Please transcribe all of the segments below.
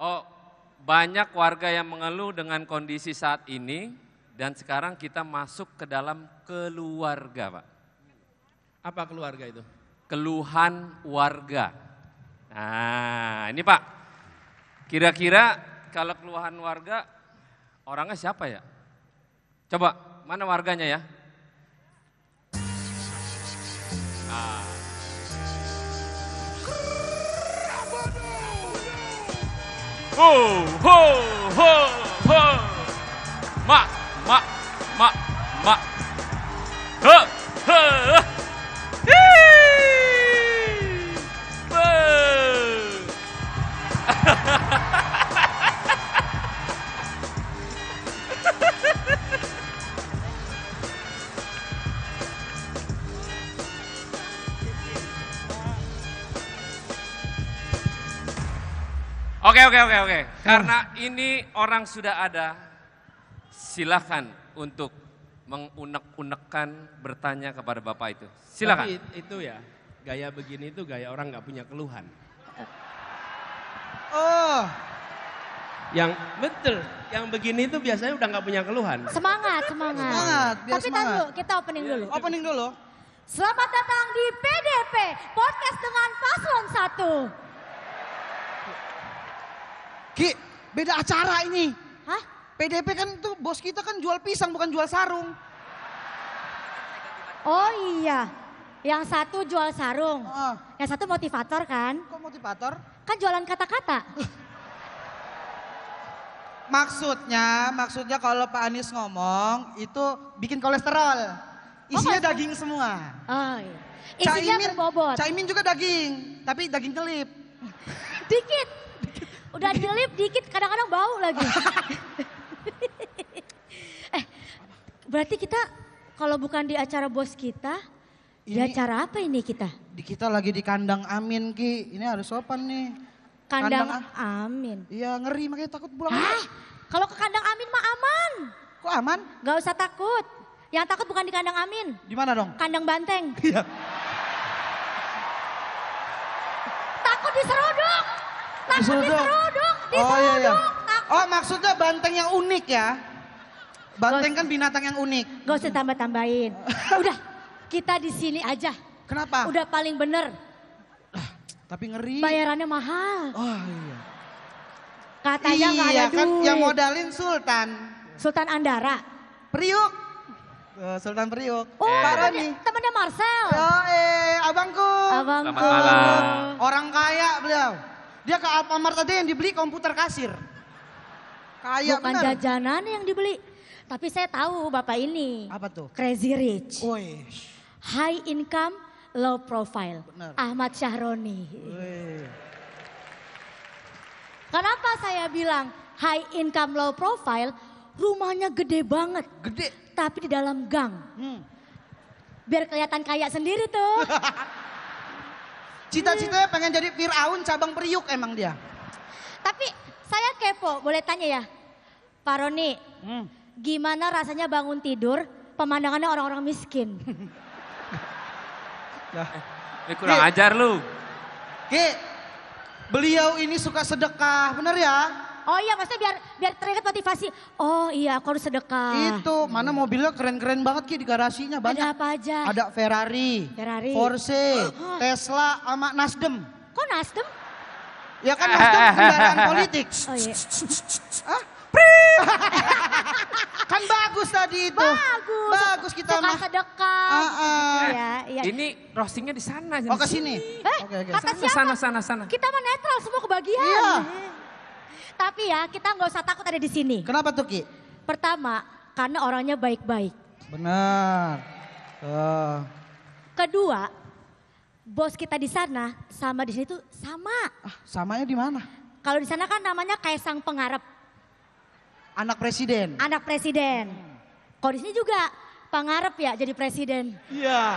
Oh, banyak warga yang mengeluh dengan kondisi saat ini dan sekarang kita masuk ke dalam keluarga, Pak. Apa keluarga itu? Keluhan warga. Nah, ini Pak, kira-kira kalau keluhan warga orangnya siapa ya? Coba, mana warganya ya? Nah. ho, ho, ho, ho. Ma, ma, ma, ma. Ho, ho, ho. Oke, oke, oke, oke. Hmm. Karena ini orang sudah ada, silakan untuk mengunek unekkan bertanya kepada Bapak itu. Silakan. Tapi itu ya, gaya begini itu gaya orang nggak punya keluhan. Oh. Yang betul, yang begini itu biasanya udah nggak punya keluhan. Semangat, semangat. Semangat, biar Tapi semangat. kita opening dulu. Iya, opening dulu. Selamat datang di PDP, podcast dengan paslon satu Ki, beda acara ini. Hah? PDP kan tuh bos kita kan jual pisang bukan jual sarung. Oh iya, yang satu jual sarung, uh. yang satu motivator kan? Kok motivator? Kan jualan kata-kata. maksudnya, maksudnya kalau Pak Anies ngomong itu bikin kolesterol. Oh, Isinya oh, daging semua. Oh iya. Isinya Caimin, berbobot. Caimin juga daging, tapi daging kelip. Dikit. Dikit. Udah dilip dikit kadang-kadang bau lagi. eh, berarti kita kalau bukan di acara bos kita, ini, di acara apa ini kita? Di kita lagi di kandang Amin Ki. Ini harus sopan nih. Kandang, kandang Amin. Iya, ngeri makanya takut pulang. Hah? Kalau ke kandang Amin mah aman. Kok aman? Gak usah takut. Yang takut bukan di kandang Amin. Di mana dong? Kandang Banteng. Iya. takut diserodok diseruduk. Diseruduk, diseruduk. Oh iya iya. Oh maksudnya banteng yang unik ya? Banteng kan binatang yang unik. Gak usah tambah-tambahin. Udah, kita di sini aja. Kenapa? Udah paling bener. tapi ngeri. Bayarannya mahal. Oh iya. Katanya iya, ada kan duit. yang modalin Sultan. Sultan Andara. Priuk. Eh, Sultan Priuk. Oh, eh. Pak Temennya Marcel. Yo, eh, abangku. Abangku. Selamat malam. Orang kaya beliau. Dia ke Alfamart aja yang dibeli komputer kasir. Kaya Bukan bener. jajanan yang dibeli. Tapi saya tahu Bapak ini. Apa tuh? Crazy Rich. Oi. High income, low profile. Bener. Ahmad Syahroni. Kenapa saya bilang high income, low profile? Rumahnya gede banget. Gede. Tapi di dalam gang. Hmm. Biar kelihatan kaya sendiri tuh. Cita-citanya pengen jadi Fir'aun cabang periuk emang dia. Tapi saya kepo, boleh tanya ya? Pak Roni, hmm. gimana rasanya bangun tidur pemandangannya orang-orang miskin? Ini eh, kurang G, ajar lu. Ki, beliau ini suka sedekah, bener ya? Oh iya maksudnya biar biar teringat motivasi. Oh iya aku harus sedekah. Itu mana mobilnya keren-keren banget Ki di garasinya banyak. Ada apa aja? Ada Ferrari, Ferrari. Porsche, oh, oh, oh. Tesla sama Nasdem. Kok Nasdem? Ya kan Nasdem kendaraan politik. Oh iya. Hah? kan bagus tadi itu. Bagus. Bagus kita Suka mah. sedekah. Uh, uh. Ya, ya. Ini roastingnya di sana. Oh ke sini. Eh, okay, okay. kata siapa? Sana, sana, sana. Kita mah netral semua kebagian. Iya. Eh tapi ya kita nggak usah takut ada di sini. Kenapa tuh Ki? Pertama, karena orangnya baik-baik. Benar. Uh. Kedua, bos kita di sana sama di sini tuh sama. Ah, samanya di mana? Kalau di sana kan namanya Kaisang Pengarep. Anak presiden. Anak presiden. Kalau di sini juga pengarep ya jadi presiden. Iya.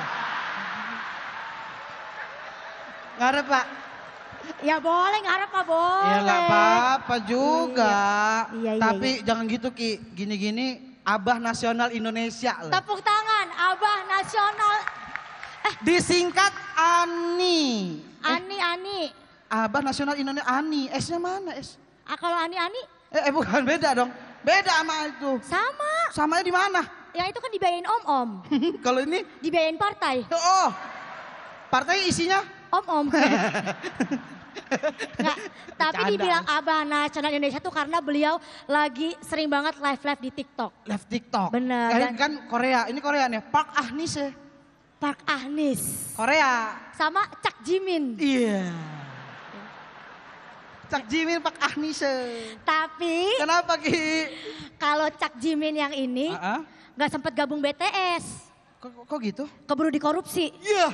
Ngarep Pak. Ya boleh ngarep pak boleh. Ya enggak apa-apa juga. Iya. Iya, iya, Tapi iya. jangan gitu Ki, gini-gini Abah Nasional Indonesia loh. Tepuk tangan, Abah Nasional. Eh. Disingkat ANI. Eh. ANI, eh. ANI. Abah Nasional Indonesia ANI. S-nya mana S? Ah, kalau ANI, ANI. Eh, eh bukan beda dong. Beda sama itu. Sama. Samanya di mana? Yang itu kan dibayain om-om. kalau ini? Dibayain partai. Oh, partai isinya? om om. Nggak, tapi Canda. dibilang abah channel Indonesia tuh karena beliau lagi sering banget live live di TikTok. Live TikTok. Bener. Kalian kan Korea, ini Korea nih. Park Ahnis ya. Park Ahnis. Korea. Sama Cak Jimin. Iya. Yeah. Cak Jimin Pak Ahnise. Ya. Tapi. Kenapa Ki? Kalau Cak Jimin yang ini nggak uh -uh. sempet gabung BTS. Kok, kok gitu? Keburu dikorupsi. Iya. Yeah.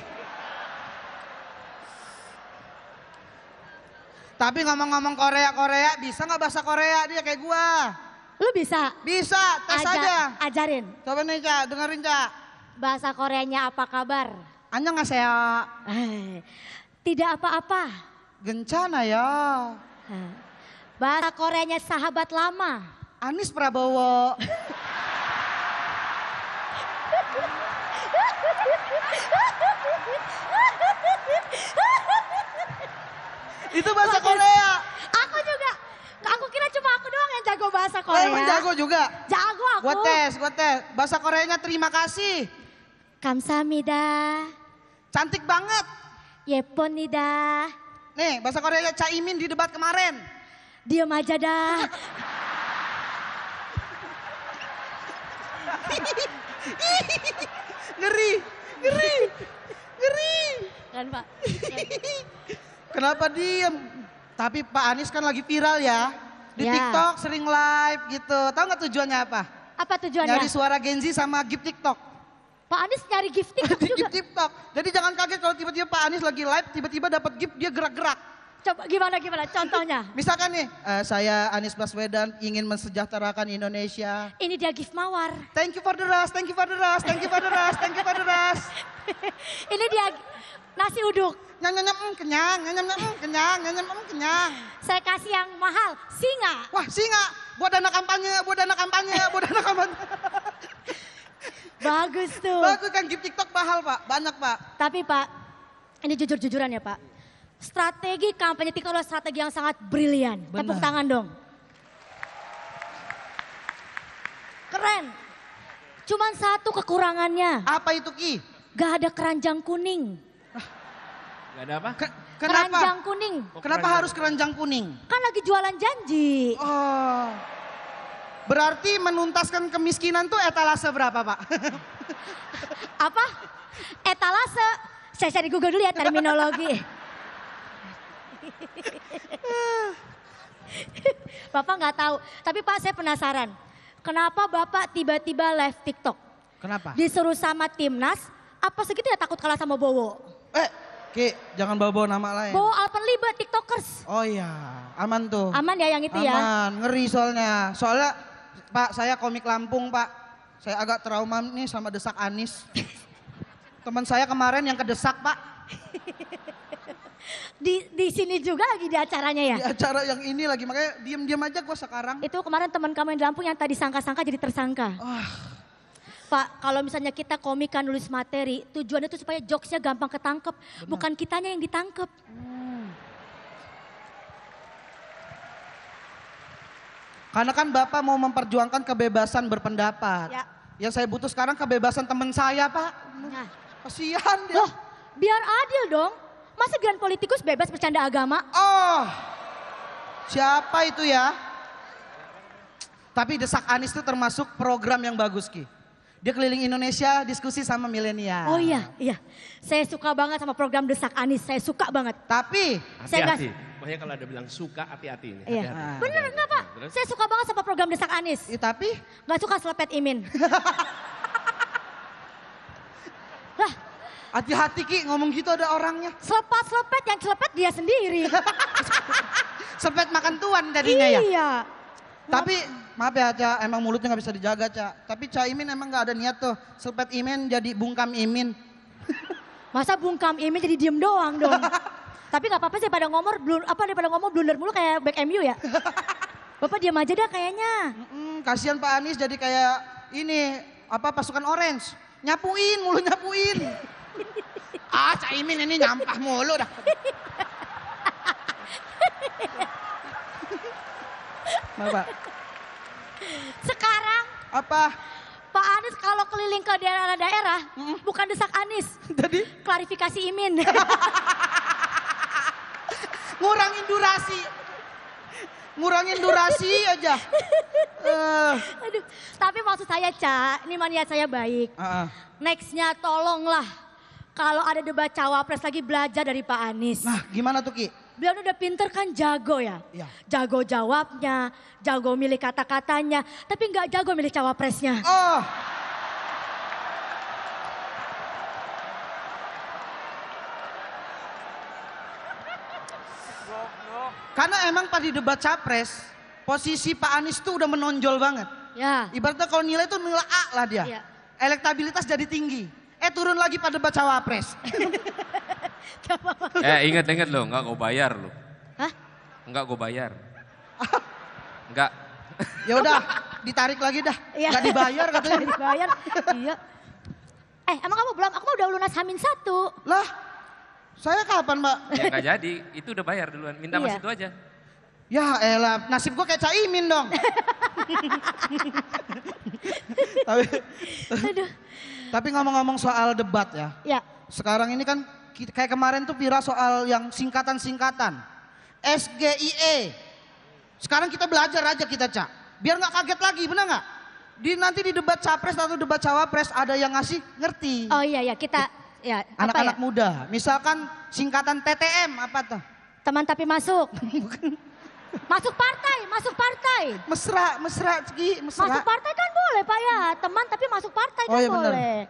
Tapi ngomong-ngomong Korea-Korea, bisa nggak bahasa Korea dia kayak gua? Lu bisa? Bisa, tes Aja, aja. Ajarin. Coba nih Cak, dengerin Cak. Bahasa Koreanya apa kabar? Anya nggak saya. Tidak apa-apa. Gencana ya. Bahasa Koreanya sahabat lama. Anies Prabowo. Itu bahasa Bagus. Korea. Aku juga. Aku kira cuma aku doang yang jago bahasa oh, Korea. Emang jago juga? Jago aku. Gue tes, gue tes. Bahasa Koreanya terima kasih. Kamsamida. Cantik banget. Yeponida. Nih, bahasa Koreanya Caimin di debat kemarin. Diam aja dah. ngeri, ngeri, ngeri. Kan Pak. Kenapa diem? Tapi Pak Anies kan lagi viral ya. Di ya. TikTok sering live gitu. Tahu nggak tujuannya apa? Apa tujuannya? Nyari suara Gen Z sama gift TikTok. Pak Anies nyari gift TikTok juga? gift TikTok. Jadi jangan kaget kalau tiba-tiba Pak Anies lagi live, tiba-tiba dapat gift dia gerak-gerak. Coba gimana gimana contohnya? Misalkan nih, uh, saya Anies Baswedan ingin mensejahterakan Indonesia. Ini dia gift mawar. Thank you for the rest, thank you for the rest, thank you for the rest, thank you for the rest. Ini dia Nasi uduk. Nyam nyam nyam kenyang, nyam nyam nyam kenyang, nyam nyam nyam kenyang. Saya kasih yang mahal, singa. Wah, singa. Buat dana kampanye, buat dana kampanye, buat dana kampanye. Bagus tuh. Bagus kan gift TikTok mahal, Pak. Banyak, Pak. Tapi, Pak, ini jujur-jujuran ya, Pak. Strategi kampanye TikTok adalah strategi yang sangat brilian. Tepuk tangan dong. Keren. Cuman satu kekurangannya. Apa itu Ki? Gak ada keranjang kuning. Gak ada apa? Ke, kenapa? Keranjang kuning. Oh, kenapa keranjang. harus keranjang kuning? Kan lagi jualan janji. Oh. Berarti menuntaskan kemiskinan tuh etalase berapa, Pak? apa? Etalase. Saya cari Google dulu ya terminologi. Bapak nggak tahu, tapi Pak saya penasaran. Kenapa Bapak tiba-tiba live TikTok? Kenapa? Disuruh sama timnas, apa segitu ya takut kalah sama Bowo? Eh, Ki, jangan bawa-bawa nama lain. Bawa Alpen Liba, TikTokers. Oh iya, aman tuh. Aman ya yang itu aman. ya? Aman, ngeri soalnya. Soalnya, Pak, saya komik Lampung, Pak. Saya agak trauma nih sama desak Anis. Teman saya kemarin yang kedesak, Pak. di, di sini juga lagi di acaranya ya? Di acara yang ini lagi, makanya diem-diem aja gue sekarang. Itu kemarin teman kamu yang di Lampung yang tadi sangka-sangka jadi tersangka. Oh. Pak, kalau misalnya kita komikan nulis materi, tujuannya itu supaya jokesnya gampang ketangkep, Benar. bukan kitanya yang ditangkep. Hmm. Karena kan Bapak mau memperjuangkan kebebasan berpendapat. Ya. Yang saya butuh sekarang kebebasan teman saya, Pak. Nah. Kasihan dia. Loh, biar adil dong. Masa grand politikus bebas bercanda agama? Oh, siapa itu ya? Tapi Desak Anies itu termasuk program yang bagus, Ki. Dia keliling Indonesia diskusi sama milenial. Oh iya, iya. Saya suka banget sama program Desak Anis. Saya suka banget. Tapi hati-hati. saya hati. Makanya kalau ada bilang suka hati-hati ini. Iya. Hati -hati. Ah. Bener enggak Pak? Terus? Saya suka banget sama program Desak Anis. Ya, tapi? Gak suka selepet Imin. lah. Hati-hati Ki ngomong gitu ada orangnya. Selepet selepet yang selepet dia sendiri. selepet makan tuan jadinya iya. ya? Iya. Tapi maaf ya cak emang mulutnya nggak bisa dijaga cak Tapi Cak Imin emang nggak ada niat tuh, selpet Imin jadi bungkam Imin. Masa bungkam Imin jadi diem doang dong? Tapi nggak apa-apa sih pada ngomor, blun, apa daripada ngomor blunder mulu kayak back MU ya? Bapak diam aja dah kayaknya. Mm -mm, kasihan Pak Anies jadi kayak ini, apa pasukan orange. Nyapuin, mulu nyapuin. ah Cak Imin ini nyampah mulu dah. pak sekarang apa? Pak Anies kalau keliling ke daerah-daerah hmm. bukan desak Anies. Jadi klarifikasi Imin. Ngurangin durasi. Ngurangin durasi aja. uh. Aduh, tapi maksud saya, Ca, ini maniat saya baik. Uh -uh. Nextnya tolonglah kalau ada debat cawapres lagi belajar dari Pak Anies. Nah, gimana tuh Ki? Beliau udah pinter kan jago ya. ya. Jago jawabnya, jago milih kata-katanya, tapi nggak jago milih cawapresnya. Oh. Karena emang pas di debat capres, posisi Pak Anies tuh udah menonjol banget. Ya. Ibaratnya kalau nilai itu nilai A lah dia. Ya. Elektabilitas jadi tinggi. Eh turun lagi pada debat cawapres. Eh inget-inget loh, nggak gue bayar lo Hah? nggak gue bayar. nggak ya udah, ditarik lagi dah. Iya. dibayar katanya. Enggak dibayar, iya. Eh emang kamu belum, aku udah lunas hamin satu. Lah, saya kapan mbak? Ya gak jadi, itu udah bayar duluan. Minta iya. mas itu aja. Ya elah, nasib gue kayak Caimin dong. tapi Aduh. tapi ngomong-ngomong soal debat ya. Ya. Sekarang ini kan kayak kemarin tuh Pira soal yang singkatan-singkatan. SGIE. Sekarang kita belajar aja kita, Cak. Biar nggak kaget lagi, benar nggak? Di nanti di debat capres atau debat cawapres ada yang ngasih ngerti. Oh iya ya, kita ya anak-anak ya? muda. Misalkan singkatan TTM apa tuh? Teman tapi masuk. Masuk partai, masuk partai. Mesra, mesra, segi, mesra. Masuk partai kan boleh Pak ya, teman tapi masuk partai oh, kan oh, iya, boleh. Bener.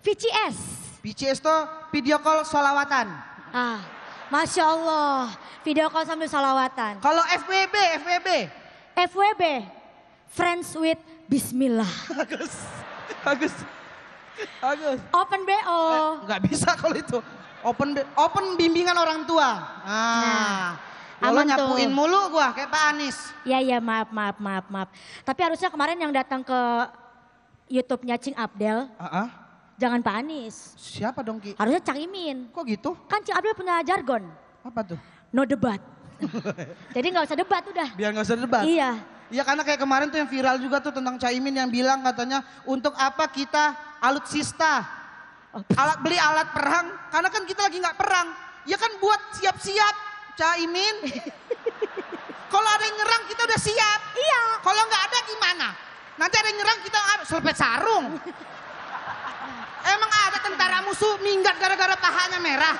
VCS. BCS tuh video call solawatan. Ah, Masya Allah, video call sambil solawatan. Kalau FWB, FWB? FWB, Friends with Bismillah. Agus, Agus, bagus. Open BO. Eh, gak bisa kalau itu. Open open bimbingan orang tua. Ah. Nah. Lo nyapuin mulu gua kayak Pak Anies. Iya iya maaf maaf maaf maaf. Tapi harusnya kemarin yang datang ke YouTube-nya Cing Abdel. Uh -uh. Jangan Pak Anies. Siapa dong Ki? Harusnya Cak Imin. Kok gitu? Kan Cik Abdul punya jargon. Apa tuh? No debat. Jadi nggak usah debat udah. Biar nggak usah debat. Iya. Iya karena kayak kemarin tuh yang viral juga tuh tentang Caimin yang bilang katanya untuk apa kita alutsista? Alat beli alat perang karena kan kita lagi nggak perang. Ya kan buat siap-siap Caimin. Kalau ada yang nyerang kita udah siap. Iya. Kalau nggak ada gimana? Nanti ada yang nyerang kita selepet sarung. tentara musuh minggat gara-gara pahanya merah.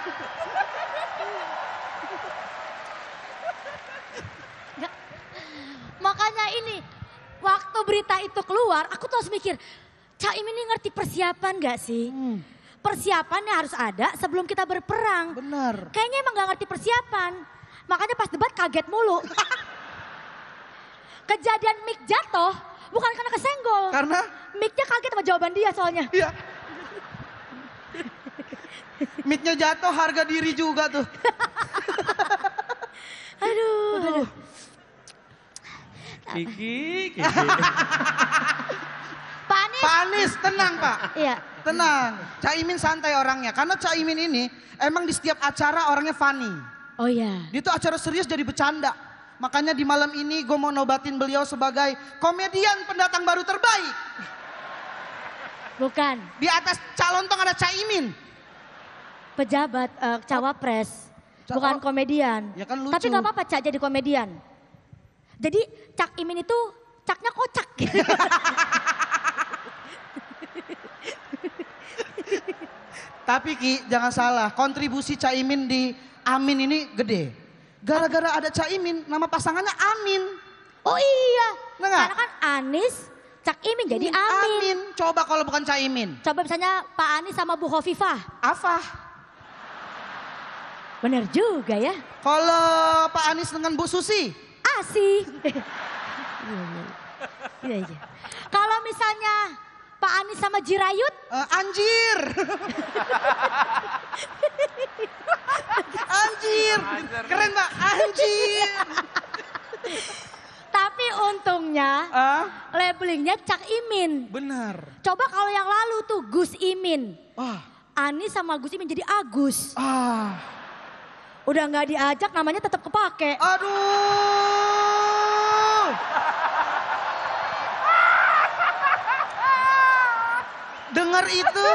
Gak. Ya. Makanya ini, waktu berita itu keluar, aku terus mikir, Cak Imin ini ngerti persiapan gak sih? Hmm. Persiapannya harus ada sebelum kita berperang. Bener. Kayaknya emang gak ngerti persiapan. Makanya pas debat kaget mulu. Kejadian mik jatuh bukan karena kesenggol. Karena? Miknya kaget sama jawaban dia soalnya. Iya. Mitnya jatuh harga diri juga tuh. aduh, aduh. Kiki, Kiki. Panis. Panis, tenang Pak. Iya. Tenang. Caimin santai orangnya. Karena Caimin ini emang di setiap acara orangnya funny. Oh iya. Dia tuh acara serius jadi bercanda. Makanya di malam ini gue mau nobatin beliau sebagai komedian pendatang baru terbaik. Bukan. Di atas calon tong ada Caimin pejabat uh, cawapres, Cak, bukan oh, komedian. Ya kan lucu. Tapi gak apa-apa Cak jadi komedian. Jadi Cak Imin itu caknya kocak. Tapi Ki, jangan salah, kontribusi Cak Imin di Amin ini gede. Gara-gara ada Cak Imin, nama pasangannya Amin. Oh iya, Nggak? karena kan Anis, Cak Imin jadi Amin. Amin. Coba kalau bukan Cak Imin. Coba misalnya Pak Anis sama Bu Hovifah. Afah. Bener juga ya. Kalau Pak Anies dengan Bu Susi? Asih. Iya, iya, iya. iya, Kalau misalnya Pak Anies sama Jirayut? Uh, anjir. anjir. Keren Pak, anjir. Tapi untungnya uh? labelingnya Cak Imin. Benar. Coba kalau yang lalu tuh Gus Imin. Ah. Anies sama Gus Imin jadi Agus. Ah udah nggak diajak namanya tetap kepake. Aduh. Dengar itu,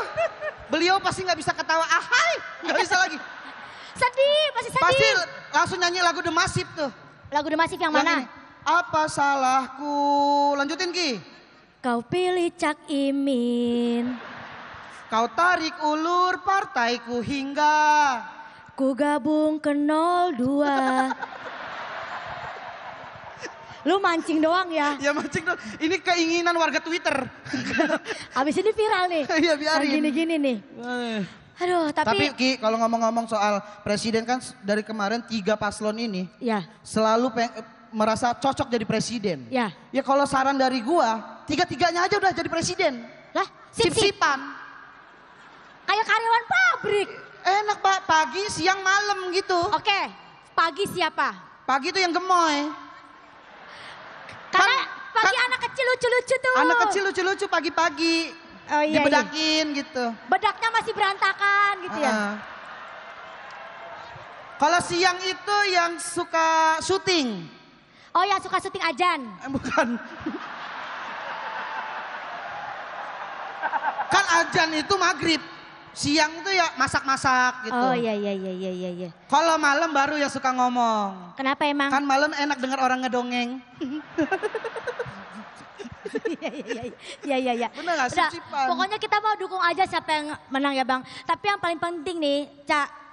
beliau pasti nggak bisa ketawa. Ahai, nggak bisa lagi. Sedih, pasti sedih. Pasti langsung nyanyi lagu The Massive tuh. Lagu The Massive yang, mana? Apa salahku? Lanjutin Ki. Kau pilih Cak Imin. Kau tarik ulur partaiku hingga Ku gabung ke 02. Lu mancing doang ya? Ya mancing doang. Ini keinginan warga Twitter. Abis ini viral nih. Iya biarin. Gini-gini nih. Eh. Aduh, tapi... Tapi Ki, kalau ngomong-ngomong soal presiden kan dari kemarin tiga paslon ini ya. selalu merasa cocok jadi presiden. Ya. Ya kalau saran dari gua, tiga-tiganya aja udah jadi presiden. Lah, sip-sipan. Sip Kayak karyawan pabrik enak pak, pagi, siang, malam gitu. Oke, pagi siapa? Pagi itu yang gemoy. Karena kan- pagi kan, anak kecil lucu-lucu tuh. Anak kecil lucu-lucu pagi-pagi. Oh, iya, iya. dibedakin iya. gitu. Bedaknya masih berantakan gitu uh -uh. ya. Ah, ah. Kalau siang itu yang suka syuting. Oh ya suka syuting ajan. Eh, bukan. kan ajan itu maghrib. Siang tuh ya masak-masak gitu. Oh iya iya iya iya iya. iya. Kalau malam baru yang suka ngomong. Kenapa emang? Kan malam enak dengar orang ngedongeng. Iya iya iya. Benar gak sih Pokoknya kita mau dukung aja siapa yang menang ya Bang. Tapi yang paling penting nih, Cak.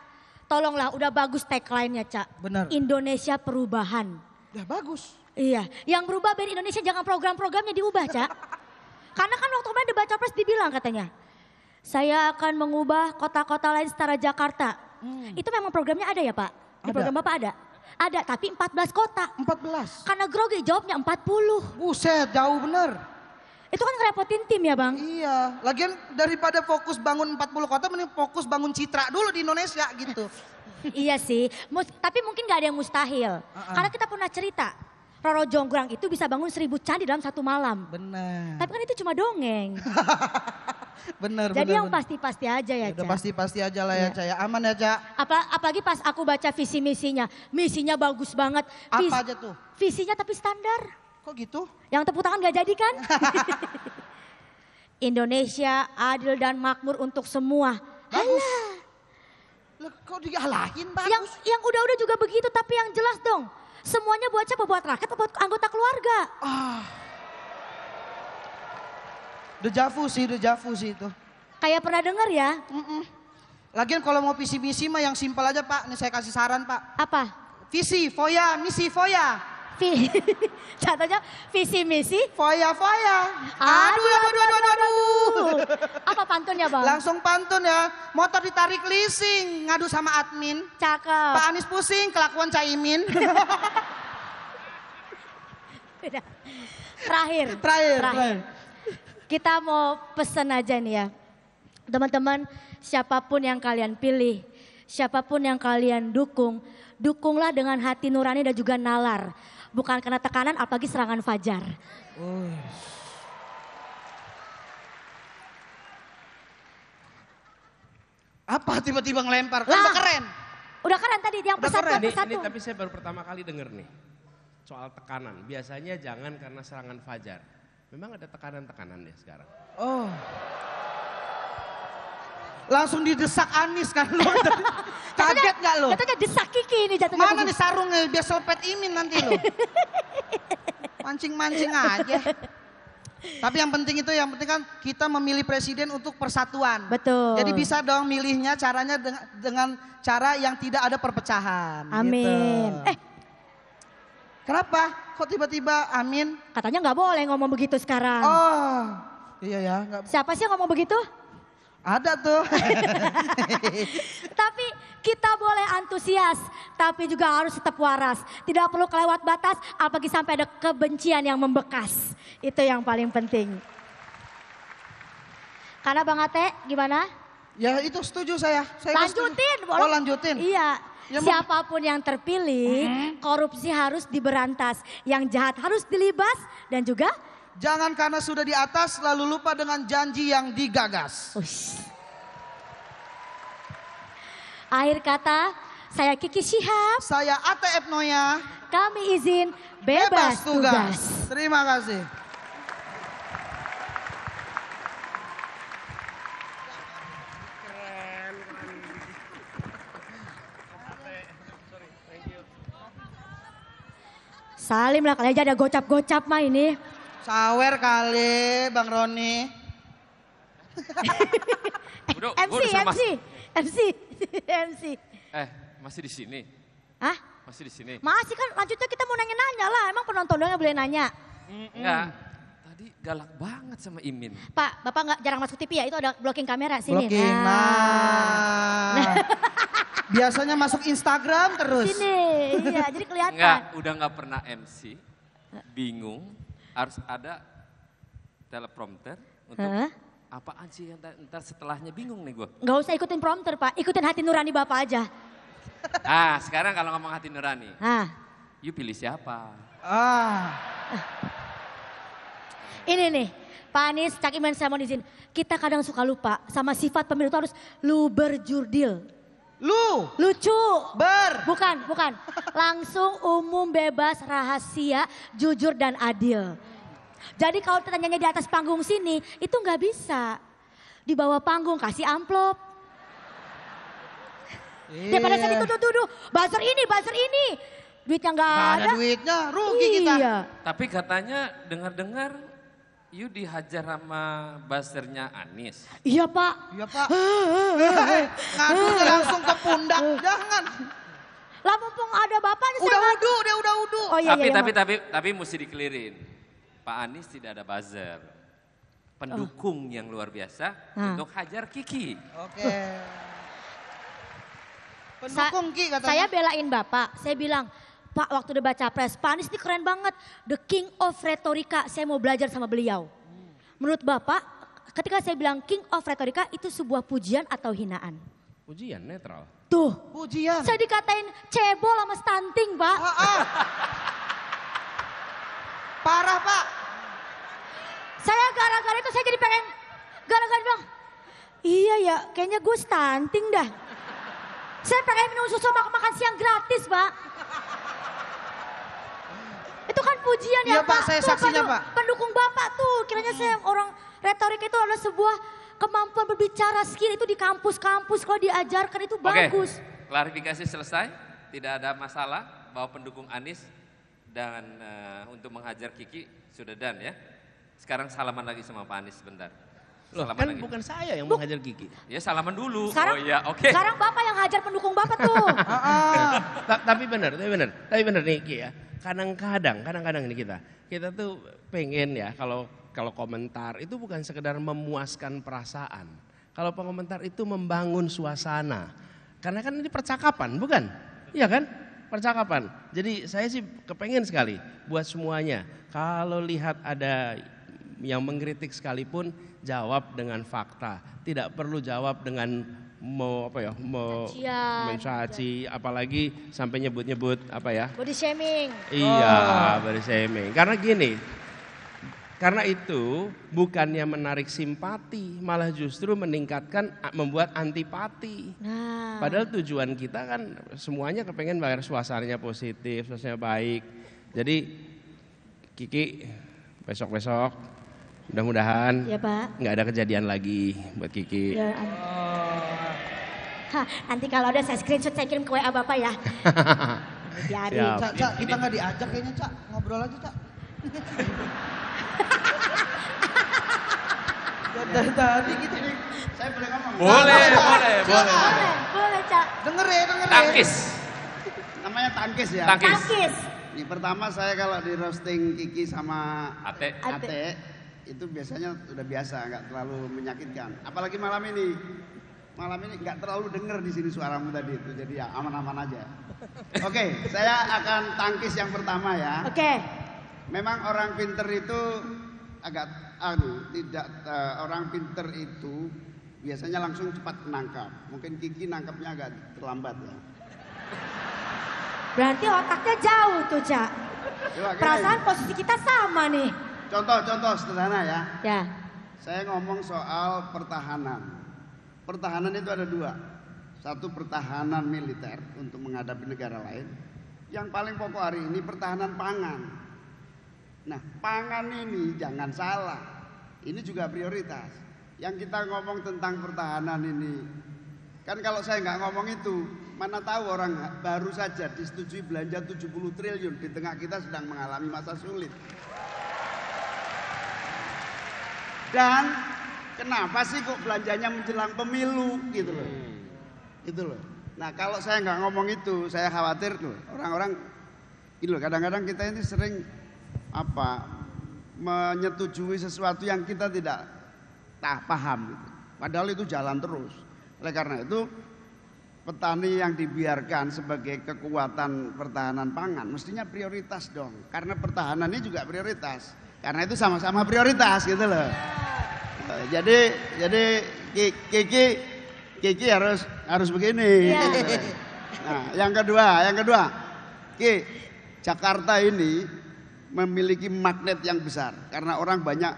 Tolonglah udah bagus tagline-nya, Cak. Benar. Indonesia perubahan. Ya bagus. Iya, yang berubah biar Indonesia jangan program-programnya diubah, Cak. Karena kan waktu kemarin debat capres dibilang katanya, saya akan mengubah kota-kota lain setara Jakarta. Hmm. Itu memang programnya ada ya Pak? program Bapak ada? Ada, tapi 14 kota. 14? Karena grogi jawabnya 40. Buset, jauh bener. Itu kan ngerepotin tim ya Bang? Iya, lagian daripada fokus bangun 40 kota, mending fokus bangun citra dulu di Indonesia gitu. iya sih, Mus tapi mungkin gak ada yang mustahil. Uh -uh. Karena kita pernah cerita, Roro Jonggrang itu bisa bangun seribu candi dalam satu malam. Benar. Tapi kan itu cuma dongeng. bener. Jadi bener, yang pasti-pasti aja ya, Cak. pasti-pasti aja lah ya, caya. Cak. Ya, aman ya, Cak. Apa, apalagi pas aku baca visi misinya, misinya bagus banget. Apa Vis, aja tuh? Visinya tapi standar. Kok gitu? Yang tepuk tangan gak jadi kan? Indonesia adil dan makmur untuk semua. Bagus. Loh, kok dialahin bagus? Yang, yang udah-udah juga begitu tapi yang jelas dong. Semuanya buat siapa? Buat rakyat, buat anggota keluarga. Ah. Dejavu sih, dejavu sih itu. Kayak pernah denger ya? Mm -mm. Lagian kalau mau visi misi mah yang simpel aja pak. Ini saya kasih saran pak. Apa? Visi, foya, misi, foya. V Catanya visi misi. Foya, foya. Aduh, aduh, aduh, aduh, aduh, aduh. Apa pantunnya bang? Langsung pantun ya. Motor ditarik leasing, ngadu sama admin. Cakep. Pak Anies pusing, kelakuan caimin. terakhir. Terakhir. terakhir. terakhir. Kita mau pesen aja nih ya. Teman-teman, siapapun yang kalian pilih, siapapun yang kalian dukung, dukunglah dengan hati nurani dan juga nalar. Bukan karena tekanan apalagi serangan fajar. Uh. Apa tiba-tiba ngelempar? Kan udah keren. Udah keren tadi yang udah persatu keren. persatu. tapi saya baru pertama kali denger nih soal tekanan. Biasanya jangan karena serangan fajar. Memang ada tekanan-tekanan ya sekarang. Oh. Langsung didesak Anis kan lo? Kaget nggak lu? Katanya desak Kiki ini jatuhnya. Mana nih sarungnya biar selepet imin nanti lo? Mancing-mancing aja. Tapi yang penting itu yang penting kan kita memilih presiden untuk persatuan. Betul. Jadi bisa dong milihnya caranya dengan, dengan cara yang tidak ada perpecahan. Amin. Gitu. Eh. Kenapa? kok tiba-tiba amin? Katanya nggak boleh ngomong begitu sekarang. Oh, iya ya. Gak... Siapa sih yang ngomong begitu? Ada tuh. tapi kita boleh antusias, tapi juga harus tetap waras. Tidak perlu kelewat batas, apalagi sampai ada kebencian yang membekas. Itu yang paling penting. Karena Bang Ate gimana? Ya itu setuju saya. saya lanjutin. Setuju. Oh lanjutin? Iya. Siapapun yang terpilih, mm -hmm. korupsi harus diberantas, yang jahat harus dilibas dan juga jangan karena sudah di atas lalu lupa dengan janji yang digagas. Ush. Akhir kata, saya Kiki Syihab. Saya ATF Noya. Kami izin bebas, bebas tugas. tugas. Terima kasih. Salim lah kali aja ada gocap-gocap mah ini. Sawer kali Bang Roni. MC, MC, MC, MC. Eh, masih di sini? Hah? Masih di sini? Masih kan lanjutnya kita mau nanya-nanya lah. Emang penonton doang yang boleh nanya? Enggak tadi galak banget sama Imin. Pak, Bapak nggak jarang masuk TV ya? Itu ada blocking kamera sini. Blocking, nah. nah. nah. Biasanya masuk Instagram terus. Sini, iya jadi kelihatan. Enggak, udah nggak pernah MC, bingung, harus ada teleprompter untuk huh? apaan sih ntar, ntar setelahnya bingung nih gue. Nggak usah ikutin prompter Pak, ikutin hati nurani Bapak aja. Ah, sekarang kalau ngomong hati nurani, ah. you pilih siapa? Ah. Ini nih, Pak Anies, Cak Iman saya mohon izin. Kita kadang suka lupa sama sifat pemilu itu harus lu berjurdil. Lu. Lucu. Ber. Bukan, bukan. Langsung umum, bebas, rahasia, jujur dan adil. Jadi kalau tanyanya di atas panggung sini, itu nggak bisa. Di bawah panggung kasih amplop. Yeah. Daripada saya iya. dituduh-tuduh, buzzer ini, buzzer ini. Duitnya nggak ada. Gak ada duitnya, rugi iya. kita. Tapi katanya dengar-dengar You dihajar sama basernya Anis. Iya pak. Iya pak. Ah, ah, ah, Ngadu langsung ke pundak, jangan. Lah mumpung ada bapak nih. Udah udu, udah udah udu. Oh, iya, tapi iya, iya tapi, tapi tapi tapi mesti dikelirin. Pak Anis tidak ada buzzer. Pendukung oh. yang luar biasa hmm. untuk hajar Kiki. Oke. Okay. Pendukung Sa Ki katanya. Saya belain bapak. Saya bilang, Pak waktu debat capres, Pak Anies ini keren banget. The king of retorika, saya mau belajar sama beliau. Menurut Bapak, ketika saya bilang king of retorika itu sebuah pujian atau hinaan? Pujian, netral. Tuh. Pujian. Saya dikatain cebol sama stunting, Pak. Ah, ah. Parah, Pak. Saya gara-gara itu saya jadi pengen, gara-gara bilang, iya ya kayaknya gue stunting dah. Saya pengen minum susu makan, makan siang gratis, Pak pujian ya, ya Pak. saya tuh, saksinya Pak. Pendukung Bapak tuh, kiranya saya hmm. orang retorik itu adalah sebuah kemampuan berbicara skill itu di kampus-kampus kalau diajarkan itu bagus. klarifikasi selesai, tidak ada masalah bahwa pendukung Anies dan uh, untuk menghajar Kiki sudah dan ya. Sekarang salaman lagi sama Pak Anies sebentar. Loh, kan lagi. bukan saya yang Buk menghajar Kiki. Ya salaman dulu. Sekarang, oh iya, Okay. Sekarang Bapak yang hajar pendukung Bapak tuh. Ah, ah. tapi benar, tapi benar. Tapi benar nih Kiki ya. Kadang-kadang, kadang-kadang ini kita. Kita tuh pengen ya kalau kalau komentar itu bukan sekedar memuaskan perasaan. Kalau pengomentar itu membangun suasana. Karena kan ini percakapan, bukan? Iya kan? Percakapan. Jadi saya sih kepengen sekali buat semuanya. Kalau lihat ada yang mengkritik sekalipun jawab dengan fakta. Tidak perlu jawab dengan mau apa ya mau mencaci apalagi sampai nyebut-nyebut apa ya body shaming iya oh. body shaming karena gini karena itu bukannya menarik simpati malah justru meningkatkan membuat antipati nah. padahal tujuan kita kan semuanya kepengen bayar suasananya positif suasananya baik jadi Kiki besok-besok Mudah-mudahan ya, nggak ada kejadian lagi buat Kiki. Ya, Hah, nanti kalau ada saya screenshot saya kirim ke WA Bapak ya. Jadi, Cak, Cak, kita nggak diajak kayaknya, Cak. Ngobrol aja, Cak. Dari tadi gitu nih. Saya boleh ngomong? Boleh, boleh, boleh. Boleh, Cak. Denger ya, denger ya. Tangkis. Namanya tangkis ya? Tangkis. Tangkis. Ini pertama saya kalau di roasting Kiki sama Ate. Ate. Ate itu biasanya udah biasa, nggak terlalu menyakitkan. Apalagi malam ini, malam ini nggak terlalu denger di sini suaramu tadi itu, jadi ya aman-aman aja. Oke, okay, saya akan tangkis yang pertama ya. Oke. Okay. Memang orang pinter itu agak, anu tidak uh, orang pinter itu biasanya langsung cepat menangkap. Mungkin Kiki nangkapnya agak terlambat ya. Berarti otaknya jauh tuh, Cak. Perasaan posisi kita sama nih. Contoh-contoh sederhana ya. Ya. Saya ngomong soal pertahanan. Pertahanan itu ada dua. Satu pertahanan militer untuk menghadapi negara lain. Yang paling pokok hari ini pertahanan pangan. Nah, pangan ini jangan salah. Ini juga prioritas. Yang kita ngomong tentang pertahanan ini, kan kalau saya nggak ngomong itu, mana tahu orang baru saja disetujui belanja 70 triliun di tengah kita sedang mengalami masa sulit. Dan kenapa sih kok belanjanya menjelang pemilu gitu loh. Hmm. gitu loh. Nah kalau saya nggak ngomong itu, saya khawatir tuh orang-orang gitu loh. Kadang-kadang kita ini sering apa menyetujui sesuatu yang kita tidak tak paham gitu. Padahal itu jalan terus. Oleh karena itu petani yang dibiarkan sebagai kekuatan pertahanan pangan mestinya prioritas dong. Karena pertahanan ini juga prioritas. Karena itu sama-sama prioritas gitu loh. Eh, jadi jadi Kiki Kiki harus harus begini. Ya. Nah, yang kedua, yang kedua. Ki, Jakarta ini memiliki magnet yang besar karena orang banyak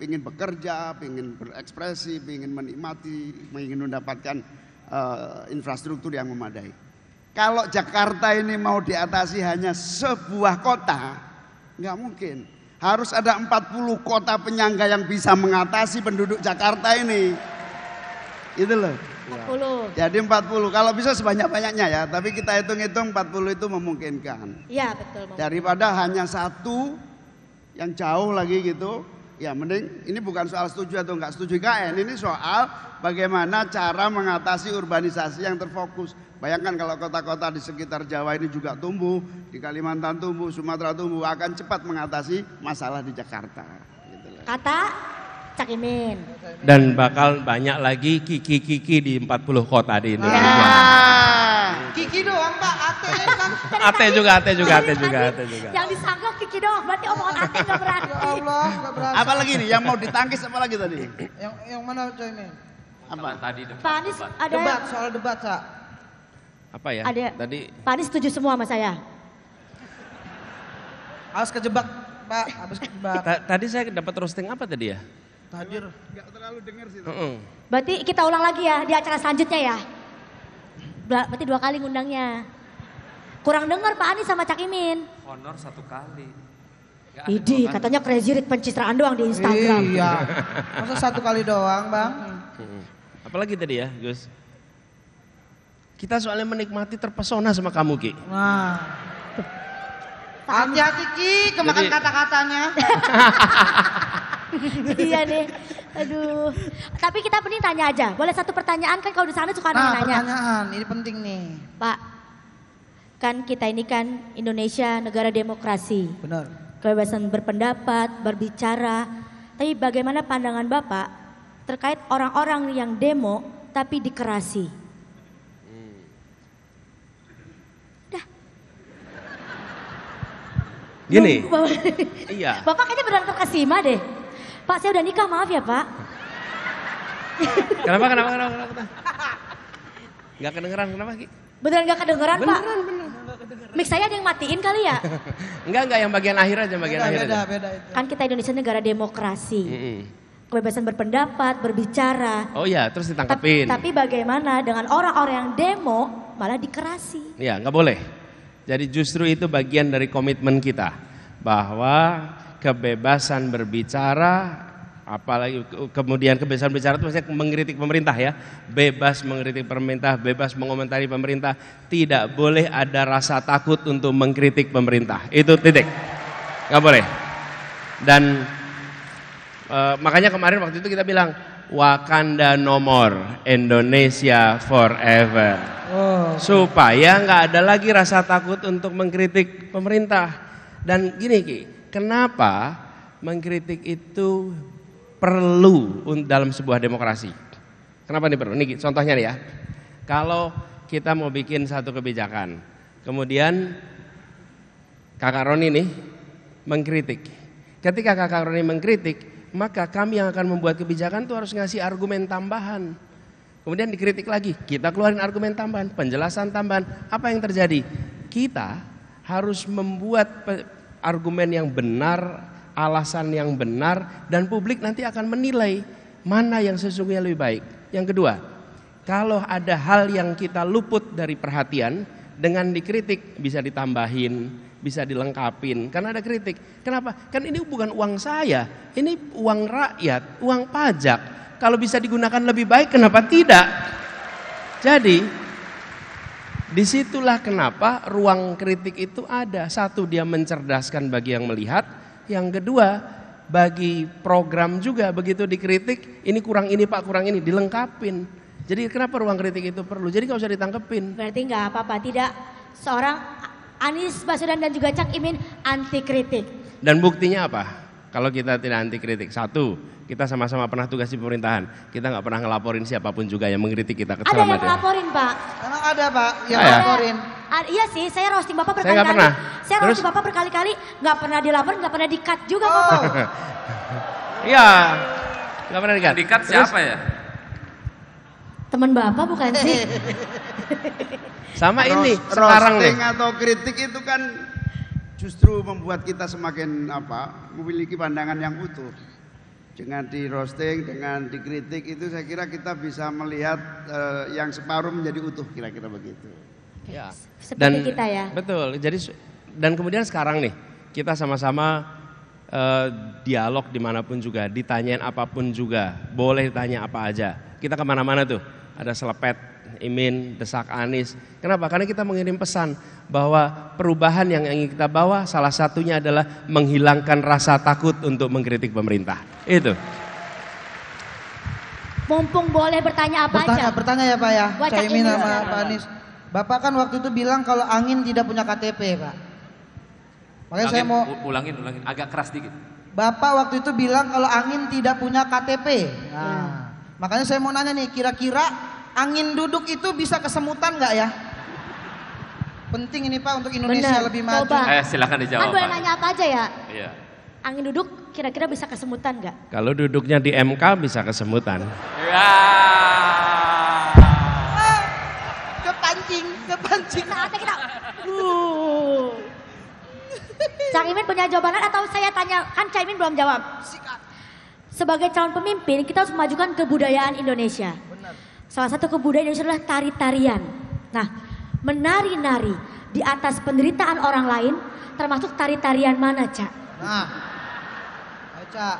ingin bekerja, ingin berekspresi, ingin menikmati, ingin mendapatkan uh, infrastruktur yang memadai. Kalau Jakarta ini mau diatasi hanya sebuah kota, nggak mungkin. Harus ada 40 kota penyangga yang bisa mengatasi penduduk Jakarta ini. Itu loh. 40. Jadi 40. Kalau bisa sebanyak-banyaknya ya, tapi kita hitung-hitung 40 itu memungkinkan. Iya, betul. Daripada hanya satu yang jauh lagi gitu, Ya mending ini bukan soal setuju atau enggak setuju KN ini soal bagaimana cara mengatasi urbanisasi yang terfokus. Bayangkan kalau kota-kota di sekitar Jawa ini juga tumbuh, di Kalimantan tumbuh, Sumatera tumbuh, akan cepat mengatasi masalah di Jakarta. Gitu Kata Cak Imin. Dan bakal banyak lagi kiki-kiki di 40 kota di Indonesia. Ah. Kiki doang Pak, Ate kan. ate juga, Ate juga, Ate juga, Ate juga. Yang disanggah Kiki doang, berarti omongan Ate enggak berarti. Ya Allah, gak berarti. Apalagi nih, yang mau ditangkis apa lagi tadi? yang yang mana coy ini? Apa? Tadi debat. Pak Anies ada debat, soal debat, Kak. Apa ya? Ada. Tadi Pak Anies setuju semua sama saya. Harus kejebak, Pak, habis kejebak. tadi saya dapat roasting apa tadi ya? Tadi enggak terlalu dengar sih. Uh -uh. Berarti kita ulang lagi ya di acara selanjutnya ya berarti dua kali ngundangnya. Kurang dengar Pak Anies sama Cak Imin. Honor satu kali. Idi, katanya crazy rich pencitraan doang di Instagram. Iya. Masa satu kali doang, Bang? Hmm. Apalagi tadi ya, Gus? Kita soalnya menikmati terpesona sama kamu, Ki. Wah. Hati-hati Ki, kemakan kata-katanya. iya nih. Aduh. Tapi kita penting tanya aja. Boleh satu pertanyaan kan kalau di sana suka nah, nanya. pertanyaan. Ini penting nih. Pak. Kan kita ini kan Indonesia negara demokrasi. Benar. Kebebasan berpendapat, berbicara. Tapi bagaimana pandangan Bapak terkait orang-orang yang demo tapi dikerasi? Hmm. Gini. Bapak, iya. Bapak kayaknya benar-benar deh. Pak saya udah nikah maaf ya Pak. kenapa kenapa kenapa kenapa? Gak kedengeran kenapa Ki? Beneran gak kedengeran beneran, Pak? Beneran beneran. Mix saya ada yang matiin kali ya? enggak enggak yang bagian akhir aja bagian beda, akhir beda, aja. Beda, itu. Kan kita Indonesia negara demokrasi. Mm -hmm. Kebebasan berpendapat, berbicara. Oh iya, terus ditangkapin. Tapi, tapi bagaimana dengan orang-orang yang demo malah dikerasi? Iya, nggak boleh. Jadi justru itu bagian dari komitmen kita bahwa kebebasan berbicara apalagi kemudian kebebasan bicara itu maksudnya mengkritik pemerintah ya bebas mengkritik pemerintah bebas mengomentari pemerintah tidak boleh ada rasa takut untuk mengkritik pemerintah itu titik nggak boleh dan e, makanya kemarin waktu itu kita bilang Wakanda nomor Indonesia forever oh. supaya nggak ada lagi rasa takut untuk mengkritik pemerintah dan gini ki Kenapa mengkritik itu perlu dalam sebuah demokrasi? Kenapa ini perlu? Ini contohnya nih ya. Kalau kita mau bikin satu kebijakan, kemudian Kakak Roni nih mengkritik. Ketika Kakak Roni mengkritik, maka kami yang akan membuat kebijakan itu harus ngasih argumen tambahan. Kemudian dikritik lagi, kita keluarin argumen tambahan, penjelasan tambahan. Apa yang terjadi? Kita harus membuat argumen yang benar, alasan yang benar dan publik nanti akan menilai mana yang sesungguhnya lebih baik. Yang kedua, kalau ada hal yang kita luput dari perhatian dengan dikritik bisa ditambahin, bisa dilengkapin karena ada kritik. Kenapa? Kan ini bukan uang saya, ini uang rakyat, uang pajak. Kalau bisa digunakan lebih baik kenapa tidak? Jadi Disitulah kenapa ruang kritik itu ada. Satu, dia mencerdaskan bagi yang melihat. Yang kedua, bagi program juga begitu dikritik, ini kurang ini pak, kurang ini, dilengkapin. Jadi kenapa ruang kritik itu perlu? Jadi nggak usah ditangkepin. Berarti nggak apa-apa, tidak seorang Anies Baswedan dan juga Cak Imin anti kritik. Dan buktinya apa? Kalau kita tidak anti kritik, satu, kita sama-sama pernah tugas di pemerintahan. Kita nggak pernah ngelaporin siapapun juga yang mengkritik kita Ada yang ngelaporin Pak. Emang ada Pak yang ah, ngelaporin. Ah, iya sih, saya roasting Bapak berkali-kali. Saya, pernah. saya Terus? roasting Bapak berkali-kali, nggak pernah dilapor, nggak pernah dikat juga oh. Bapak. Iya, nggak pernah dikat. Dikat siapa ya? Teman Bapak bukan sih? Sama Roast, ini sekarang nih. atau kritik itu kan justru membuat kita semakin apa memiliki pandangan yang utuh dengan di roasting, dengan dikritik itu saya kira kita bisa melihat uh, yang separuh menjadi utuh kira-kira begitu. Ya. Seperti dan, kita ya. Betul. Jadi dan kemudian sekarang nih kita sama-sama uh, dialog dimanapun juga, ditanyain apapun juga, boleh ditanya apa aja. Kita kemana-mana tuh ada selepet Imin, desak Anies. Kenapa? Karena kita mengirim pesan bahwa perubahan yang ingin kita bawa salah satunya adalah menghilangkan rasa takut untuk mengkritik pemerintah. Itu. Mumpung boleh bertanya apa bertanya, aja. Bertanya ya Pak ya, Caimin sama Pak Anies. Bapak kan waktu itu bilang kalau angin tidak punya KTP Pak. Makanya angin, saya mau... Ulangin, ulangin, agak keras dikit. Bapak waktu itu bilang kalau angin tidak punya KTP. Nah, hmm. makanya saya mau nanya nih, kira-kira angin duduk itu bisa kesemutan nggak ya? Penting ini Pak untuk Indonesia Bener. lebih maju. Coba. Eh, silakan dijawab. Kan boleh nanya apa aja ya? Iya. Angin duduk kira-kira bisa kesemutan nggak? Kalau duduknya di MK bisa kesemutan. Ya. kepancing, kepancing. Saatnya kita. Uh. Cak Imin punya jawaban atau saya tanya kan Cak Imin belum jawab. Sebagai calon pemimpin kita harus memajukan kebudayaan Indonesia. Salah satu kebudayaan Indonesia adalah tari-tarian. Nah, menari-nari di atas penderitaan orang lain termasuk tari-tarian mana, Cak? Nah. Ayo, Cak.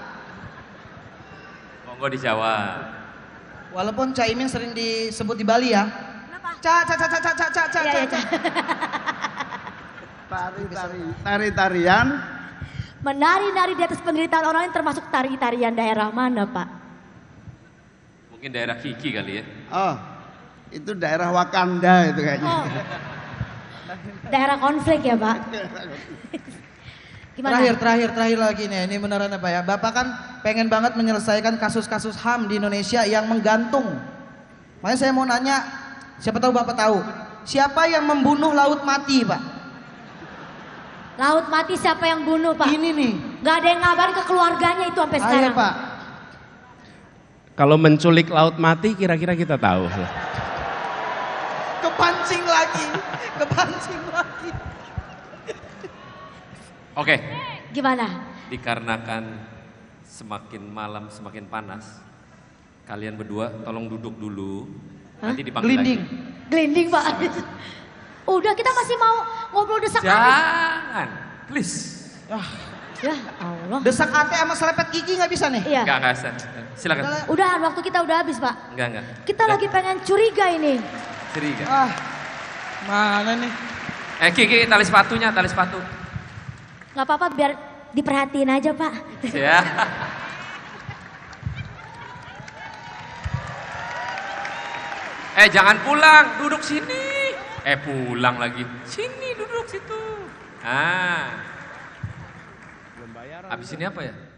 Monggo dijawab. Walaupun Caimin sering disebut di Bali ya. Cak, Cak, cak, cak, cak, cak, cak, iya, iya, cak, ya, cak. Tari-tari, tari-tarian. Menari-nari di atas penderitaan orang lain termasuk tari-tarian daerah mana, Pak? Mungkin daerah Kiki kali ya. Oh, itu daerah Wakanda itu kayaknya. Oh. daerah konflik ya Pak. Gimana? Terakhir, terakhir, terakhir lagi nih. Ini beneran apa ya, ya? Bapak kan pengen banget menyelesaikan kasus-kasus HAM di Indonesia yang menggantung. Makanya saya mau nanya, siapa tahu Bapak tahu, siapa yang membunuh laut mati, Pak? Laut mati siapa yang bunuh, Pak? Ini nih. Gak ada yang ngabarin ke keluarganya itu sampai sekarang. Ayo, Pak. Kalau menculik laut mati kira-kira kita tahu. Kepancing lagi, kepancing lagi. Oke. Okay. Gimana? Dikarenakan semakin malam semakin panas, kalian berdua tolong duduk dulu. Hah? Nanti dipanggil Glinding. lagi. Glinding, Pak. Udah kita masih mau ngobrol desak Jangan, please. Ah. Ya Allah. Desak ate sama selepet gigi nggak bisa nih? Iya. Gak nggak bisa. Silakan. Udahan waktu kita udah habis, Pak. Gak nggak. Kita lagi pengen curiga ini. Curiga. Ah. Mana nih? Eh, Kiki, tali sepatunya, tali sepatu. Gak apa-apa, biar diperhatiin aja, Pak. Iya. eh, jangan pulang, duduk sini. Eh, pulang lagi. Sini, duduk situ. Ah abis ini apa ya?